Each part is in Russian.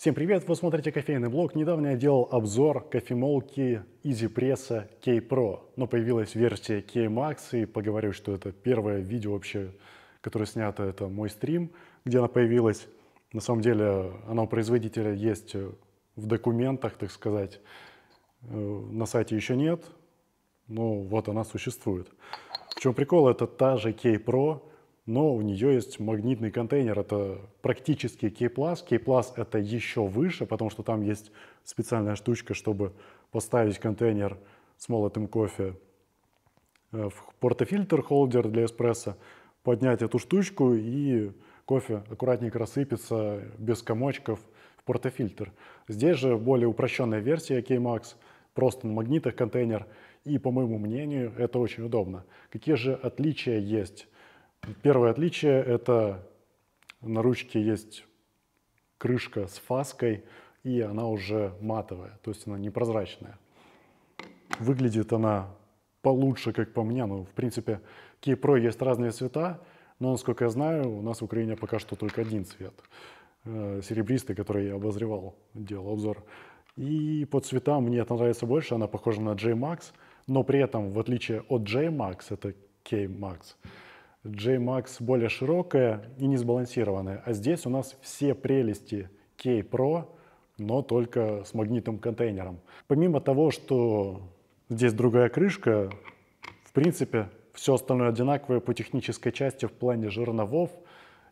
Всем привет! Вы смотрите кофейный блог. Недавно я делал обзор кофемолки Easy Press K Pro, но появилась версия K Max, и поговорю, что это первое видео вообще, которое снято, это мой стрим, где она появилась. На самом деле, она у производителя есть в документах, так сказать, э, на сайте еще нет, но вот она существует. В чем прикол? Это та же K Pro, но у нее есть магнитный контейнер, это практически K+. K+, это еще выше, потому что там есть специальная штучка, чтобы поставить контейнер с молотым кофе э, в портофильтр, холдер для эспрессо, поднять эту штучку и кофе аккуратненько рассыпется без комочков в портофильтр. Здесь же более упрощенная версия K-Max, просто на магнитах контейнер, и, по моему мнению, это очень удобно. Какие же отличия есть Первое отличие – это на ручке есть крышка с фаской, и она уже матовая, то есть она непрозрачная. Выглядит она получше, как по мне. но ну, в принципе, Kia Pro есть разные цвета, но, насколько я знаю, у нас в Украине пока что только один цвет. Э, серебристый, который я обозревал, делал обзор. И по цветам мне это нравится больше, она похожа на J-Max, но при этом, в отличие от J-Max, это K-Max, JMax более широкая и не сбалансированное. А здесь у нас все прелести K Pro, но только с магнитным контейнером. Помимо того, что здесь другая крышка, в принципе, все остальное одинаковое по технической части в плане жерновов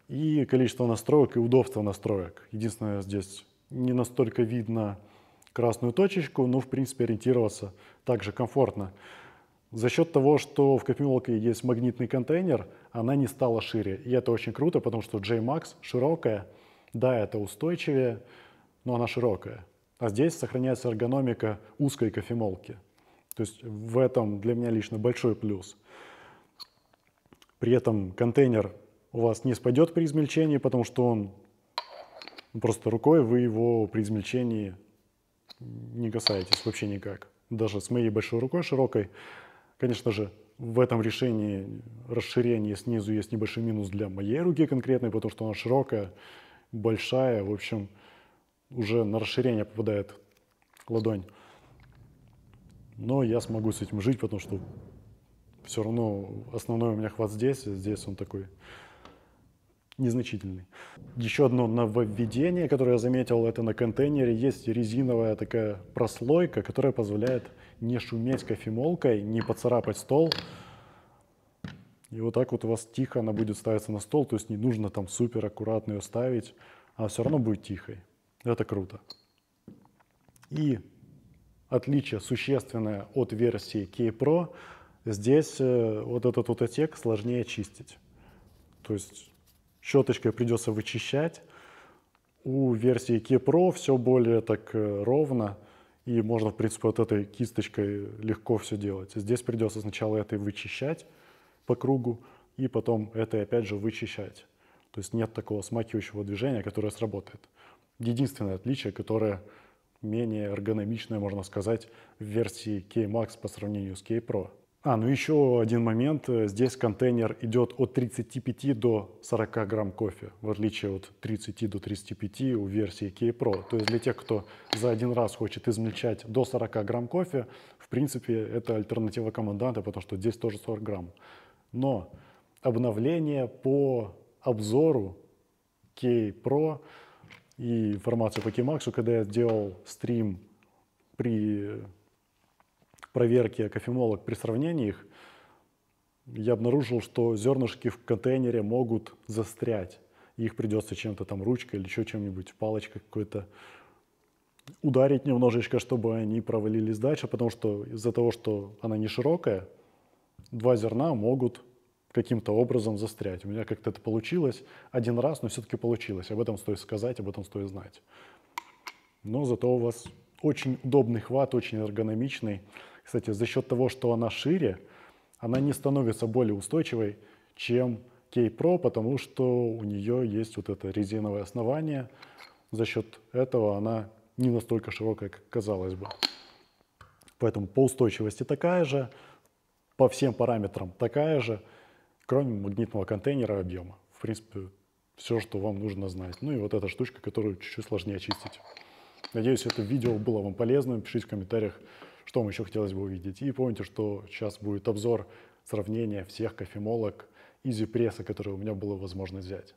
и количество настроек и удобства настроек. Единственное, здесь не настолько видно красную точечку, но в принципе ориентироваться также комфортно. За счет того, что в кофемолке есть магнитный контейнер, она не стала шире. И это очень круто, потому что JMax широкая. Да, это устойчивее, но она широкая. А здесь сохраняется эргономика узкой кофемолки. То есть в этом для меня лично большой плюс. При этом контейнер у вас не спадет при измельчении, потому что он просто рукой вы его при измельчении не касаетесь вообще никак. Даже с моей большой рукой широкой Конечно же, в этом решении расширение снизу есть небольшой минус для моей руки конкретной, потому что она широкая, большая, в общем, уже на расширение попадает ладонь. Но я смогу с этим жить, потому что все равно основной у меня хват здесь, а здесь он такой незначительный. Еще одно нововведение, которое я заметил, это на контейнере есть резиновая такая прослойка, которая позволяет не шуметь кофемолкой, не поцарапать стол. И вот так вот у вас тихо она будет ставиться на стол, то есть не нужно там супер аккуратно ее ставить, а все равно будет тихой. Это круто. И отличие существенное от версии Key pro здесь э, вот этот вот отсек сложнее чистить. То есть щеточкой придется вычищать. У версии Key Pro все более так э, ровно, и можно, в принципе, вот этой кисточкой легко все делать. Здесь придется сначала этой вычищать по кругу, и потом этой опять же вычищать. То есть нет такого смакивающего движения, которое сработает. Единственное отличие, которое менее эргономичное, можно сказать, в версии K-Max по сравнению с K-Pro. А, ну еще один момент. Здесь контейнер идет от 35 до 40 грамм кофе, в отличие от 30 до 35 у версии K-Pro. То есть для тех, кто за один раз хочет измельчать до 40 грамм кофе, в принципе, это альтернатива команданта, потому что здесь тоже 40 грамм. Но обновление по обзору K-Pro и информацию по K-Max, когда я делал стрим при проверке кофемолок при сравнении их, я обнаружил, что зернышки в контейнере могут застрять. их придется чем-то там ручкой или еще чем-нибудь, палочкой какой-то ударить немножечко, чтобы они провалились дальше, потому что из-за того, что она не широкая, два зерна могут каким-то образом застрять. У меня как-то это получилось один раз, но все-таки получилось. Об этом стоит сказать, об этом стоит знать. Но зато у вас очень удобный хват, очень эргономичный. Кстати, за счет того, что она шире, она не становится более устойчивой, чем K-Pro, потому что у нее есть вот это резиновое основание. За счет этого она не настолько широкая, как казалось бы. Поэтому по устойчивости такая же, по всем параметрам такая же, кроме магнитного контейнера объема. В принципе, все, что вам нужно знать. Ну и вот эта штучка, которую чуть-чуть сложнее очистить. Надеюсь, это видео было вам полезным. Пишите в комментариях, что вам еще хотелось бы увидеть. И помните, что сейчас будет обзор сравнения всех кофемолок изи пресса, которые у меня было возможность взять.